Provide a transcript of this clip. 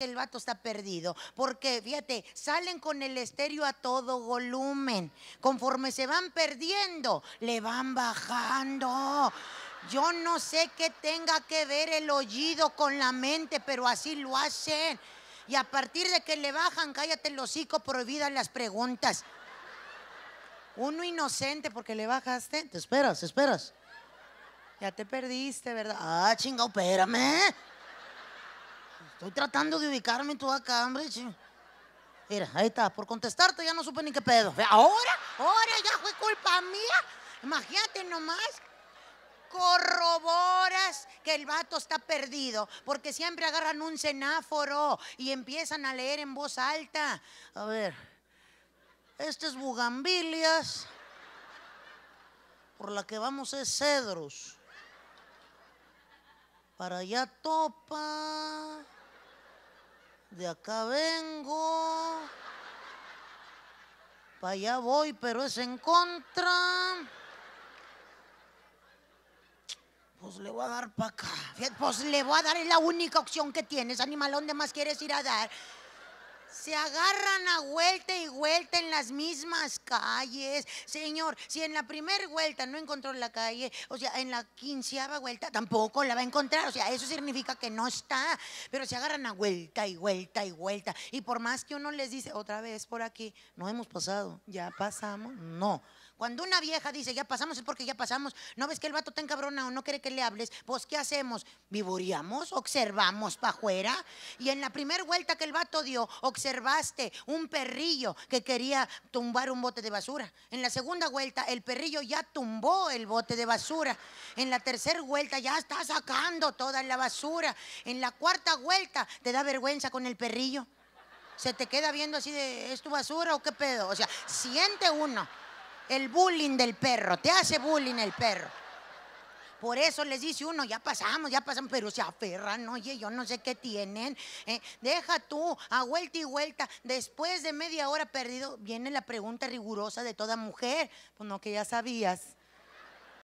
el vato está perdido. Porque, fíjate, salen con el estéreo a todo volumen. Conforme se van perdiendo, le van bajando. Yo no sé qué tenga que ver el oído con la mente, pero así lo hacen. Y a partir de que le bajan, cállate el hocico, prohibidas las preguntas. Uno inocente porque le bajaste. Te esperas, te esperas. Ya te perdiste, ¿verdad? Ah, chingado, espérame. Estoy tratando de ubicarme tú acá, hombre. Mira, ahí está. Por contestarte ya no supe ni qué pedo. Ahora, ahora ya fue culpa mía. Imagínate nomás. Corroboras que el vato está perdido, porque siempre agarran un cenáforo y empiezan a leer en voz alta. A ver, este es Bugambilias, por la que vamos es Cedros. Para allá topa de acá vengo, para allá voy, pero es en contra. Pues le voy a dar para acá. Pues le voy a dar, es la única opción que tienes, Animal, ¿dónde más quieres ir a dar? Se agarran a vuelta y vuelta en las mismas calles. Señor, si en la primera vuelta no encontró la calle, o sea, en la quinceava vuelta tampoco la va a encontrar. O sea, eso significa que no está. Pero se agarran a vuelta y vuelta y vuelta. Y por más que uno les dice otra vez por aquí, no hemos pasado, ya pasamos. No. Cuando una vieja dice, ya pasamos, es porque ya pasamos. ¿No ves que el vato está encabronado? o no quiere que le hables? Pues, ¿qué hacemos? ¿Vivoreamos? ¿Observamos para afuera? Y en la primera vuelta que el vato dio, observamos observaste un perrillo que quería tumbar un bote de basura. En la segunda vuelta, el perrillo ya tumbó el bote de basura. En la tercera vuelta, ya está sacando toda la basura. En la cuarta vuelta, te da vergüenza con el perrillo. Se te queda viendo así de, ¿es tu basura o qué pedo? O sea, siente uno el bullying del perro, te hace bullying el perro. Por eso les dice uno, ya pasamos, ya pasamos, pero se aferran, oye, yo no sé qué tienen. Eh, deja tú, a vuelta y vuelta, después de media hora perdido, viene la pregunta rigurosa de toda mujer. Pues no, que ya sabías.